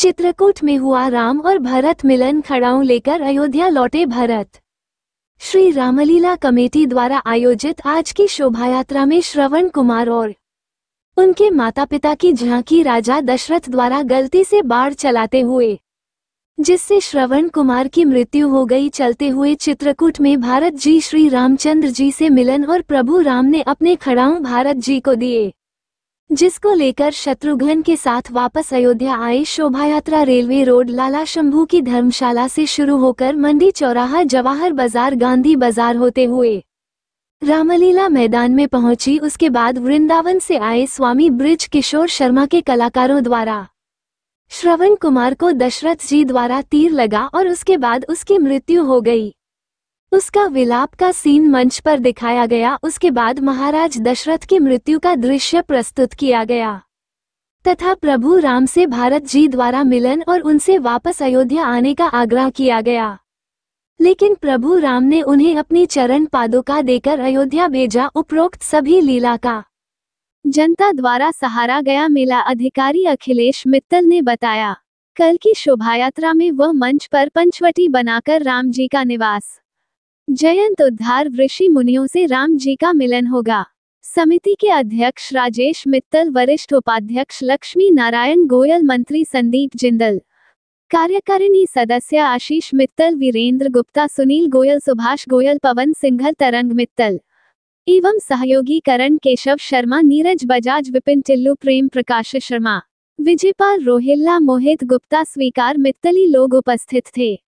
चित्रकूट में हुआ राम और भरत मिलन खड़ाऊ लेकर अयोध्या लौटे भरत श्री रामलीला कमेटी द्वारा आयोजित आज की शोभा यात्रा में श्रवण कुमार और उनके माता पिता की झांकी राजा दशरथ द्वारा गलती से बाढ़ चलाते हुए जिससे श्रवण कुमार की मृत्यु हो गई चलते हुए चित्रकूट में भारत जी श्री रामचंद्र जी से मिलन और प्रभु राम ने अपने खड़ाऊ भारत जी को दिए जिसको लेकर शत्रुघ्न के साथ वापस अयोध्या आए यात्रा रेलवे रोड लाला शंभू की धर्मशाला से शुरू होकर मंडी चौराहा जवाहर बाजार गांधी बाजार होते हुए रामलीला मैदान में पहुंची उसके बाद वृंदावन से आए स्वामी ब्रिज किशोर शर्मा के कलाकारों द्वारा श्रवण कुमार को दशरथ जी द्वारा तीर लगा और उसके बाद उसकी मृत्यु हो गई उसका विलाप का सीन मंच पर दिखाया गया उसके बाद महाराज दशरथ की मृत्यु का दृश्य प्रस्तुत किया गया तथा प्रभु राम से भारत जी द्वारा मिलन और उनसे वापस अयोध्या आने का आग्रह किया गया लेकिन प्रभु राम ने उन्हें अपनी चरण पादुका देकर अयोध्या भेजा उपरोक्त सभी लीला का जनता द्वारा सहारा गया मेला अधिकारी अखिलेश मित्तल ने बताया कल की शोभायात्रा में वह मंच पर पंचवटी बनाकर राम जी का निवास जयंत उद्धार ऋषि मुनियों से राम जी का मिलन होगा समिति के अध्यक्ष राजेश मित्तल वरिष्ठ उपाध्यक्ष लक्ष्मी नारायण गोयल मंत्री संदीप जिंदल कार्यकारिणी सदस्य आशीष मित्तल वीरेंद्र गुप्ता सुनील गोयल सुभाष गोयल पवन सिंघल तरंग मित्तल एवं सहयोगी करण केशव शर्मा नीरज बजाज विपिन टिल्लू प्रेम प्रकाश शर्मा विजयपाल रोहिल्ला मोहित गुप्ता स्वीकार मित्तली लोग उपस्थित थे